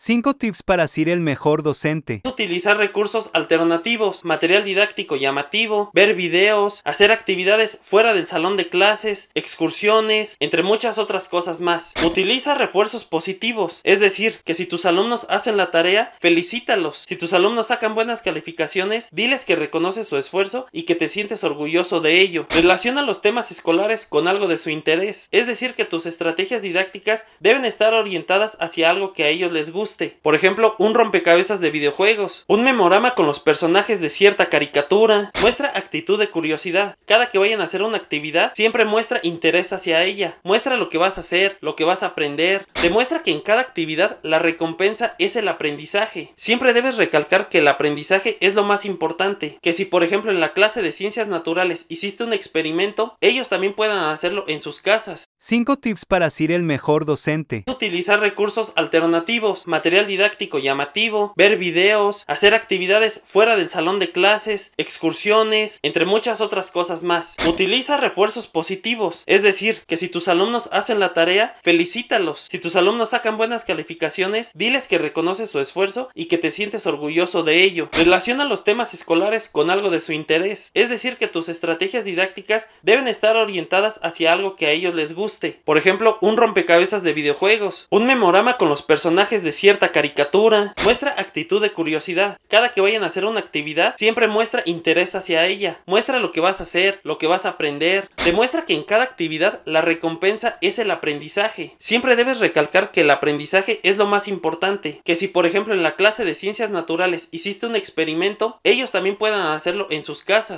5 tips para ser el mejor docente. Utilizar recursos alternativos, material didáctico llamativo, ver videos, hacer actividades fuera del salón de clases, excursiones, entre muchas otras cosas más. Utiliza refuerzos positivos, es decir, que si tus alumnos hacen la tarea, felicítalos. Si tus alumnos sacan buenas calificaciones, diles que reconoces su esfuerzo y que te sientes orgulloso de ello. Relaciona los temas escolares con algo de su interés, es decir, que tus estrategias didácticas deben estar orientadas hacia algo que a ellos les guste por ejemplo, un rompecabezas de videojuegos, un memorama con los personajes de cierta caricatura. Muestra actitud de curiosidad. Cada que vayan a hacer una actividad, siempre muestra interés hacia ella. Muestra lo que vas a hacer, lo que vas a aprender. Demuestra que en cada actividad la recompensa es el aprendizaje. Siempre debes recalcar que el aprendizaje es lo más importante. Que si por ejemplo en la clase de ciencias naturales hiciste un experimento, ellos también puedan hacerlo en sus casas. 5 tips para ser el mejor docente. Utilizar recursos alternativos, material didáctico llamativo, ver videos, hacer actividades fuera del salón de clases, excursiones, entre muchas otras cosas más. Utiliza refuerzos positivos, es decir, que si tus alumnos hacen la tarea, felicítalos. Si tus alumnos sacan buenas calificaciones, diles que reconoces su esfuerzo y que te sientes orgulloso de ello. Relaciona los temas escolares con algo de su interés, es decir, que tus estrategias didácticas deben estar orientadas hacia algo que a ellos les guste por ejemplo, un rompecabezas de videojuegos, un memorama con los personajes de cierta caricatura. Muestra actitud de curiosidad. Cada que vayan a hacer una actividad, siempre muestra interés hacia ella. Muestra lo que vas a hacer, lo que vas a aprender. Demuestra que en cada actividad la recompensa es el aprendizaje. Siempre debes recalcar que el aprendizaje es lo más importante. Que si por ejemplo en la clase de ciencias naturales hiciste un experimento, ellos también puedan hacerlo en sus casas.